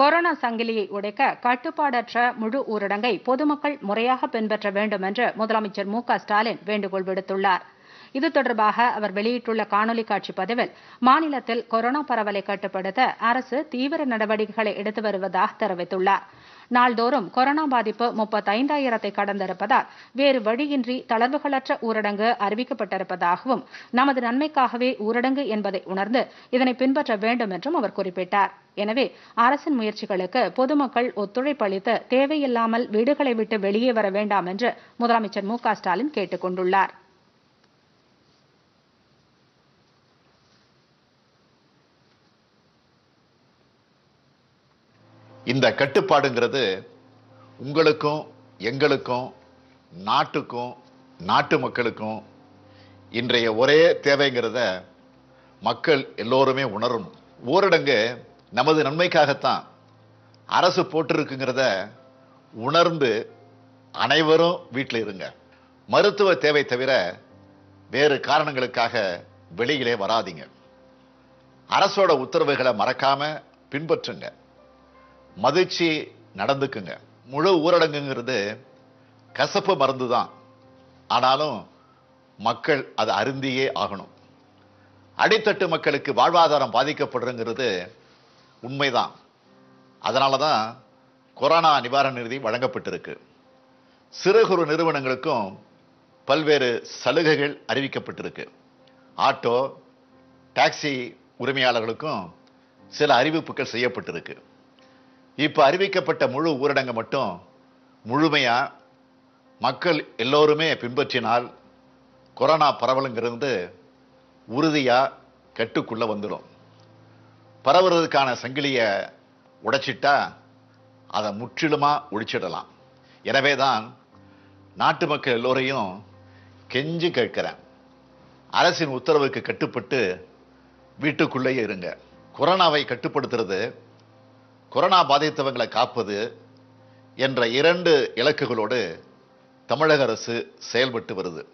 corona சங்கிலியை உடைக்க கட்டுப்பாடற்ற முழு ஊரடங்கை பொதுமக்கள் முறையாக பின்பற்ற வேண்டும் என்று முதலமைச்சர் மு ஸ்டாலின் வேண்டுகோள் விடுத்துள்ளார் இது தொடர்பாக அவர் வெளியிட்டுள்ள காணொலி காட்சி பதிவில் மாநிலத்தில் கொரோனா பரவலை கட்டுப்படுத்த அரசு தீவிர நடவடிக்கைகளை எடுத்து வருவதாக தெரிவித்துள்ளார் நாள்தோறும் கொரோனா பாதிப்பு முப்பத்தைந்தாயிரத்தை கடந்திருப்பதால் வேறு வழியின்றி தளர்வுகளற்ற ஊரடங்கு அறிவிக்கப்பட்டிருப்பதாகவும் நமது நன்மைக்காகவே ஊரடங்கு என்பதை உணர்ந்து இதனை பின்பற்ற வேண்டும் என்றும் அவர் குறிப்பிட்டார் எனவே அரசின் முயற்சிகளுக்கு பொதுமக்கள் ஒத்துழைப்பு அளித்து தேவையில்லாமல் வீடுகளை விட்டு வெளியே வர வேண்டாம் என்று முதலமைச்சர் மு ஸ்டாலின் கேட்டுக் கொண்டுள்ளார் இந்த கட்டுப்பாடுங்கிறது உங்களுக்கும் எங்களுக்கும் நாட்டுக்கும் நாட்டு மக்களுக்கும் இன்றைய ஒரே தேவைங்கிறத மக்கள் எல்லோருமே உணரணும் ஊரடங்கு நமது நன்மைக்காகத்தான் அரசு போட்டிருக்குங்கிறத உணர்ந்து அனைவரும் வீட்டில் இருங்க மருத்துவ தேவை தவிர வேறு காரணங்களுக்காக வெளியிலே வராதிங்க அரசோட உத்தரவுகளை மறக்காம பின்பற்றுங்க மதிச்சு நடந்துக்குங்க முழு ஊரடங்குங்கிறது கசப்பு மருந்து தான் ஆனாலும் மக்கள் அதை அருந்தியே ஆகணும் அடித்தட்டு மக்களுக்கு வாழ்வாதாரம் பாதிக்கப்படுறங்கிறது உண்மைதான் அதனால தான் கொரோனா நிவாரண நிதி வழங்கப்பட்டிருக்கு சிறு குறு நிறுவனங்களுக்கும் பல்வேறு சலுகைகள் அறிவிக்கப்பட்டிருக்கு ஆட்டோ டாக்ஸி உரிமையாளர்களுக்கும் சில அறிவிப்புகள் செய்யப்பட்டிருக்கு இப்போ அறிவிக்கப்பட்ட முழு ஊரடங்கு மட்டும் முழுமையாக மக்கள் எல்லோருமே பின்பற்றினால் கொரோனா பரவலுங்கிறது உறுதியாக கட்டுக்குள்ளே வந்துடும் பரவுறதுக்கான சங்கிலியை உடைச்சிட்டா அதை முற்றிலுமாக ஒழிச்சிடலாம் எனவே தான் நாட்டு மக்கள் எல்லோரையும் கெஞ்சி கேட்குறேன் அரசின் உத்தரவுக்கு கட்டுப்பட்டு வீட்டுக்குள்ளேயே இருங்க கொரோனாவை கட்டுப்படுத்துறது கொரோனா பாதித்தவங்களை காப்பது என்ற இரண்டு இலக்குகளோடு தமிழக அரசு செயல்பட்டு வருது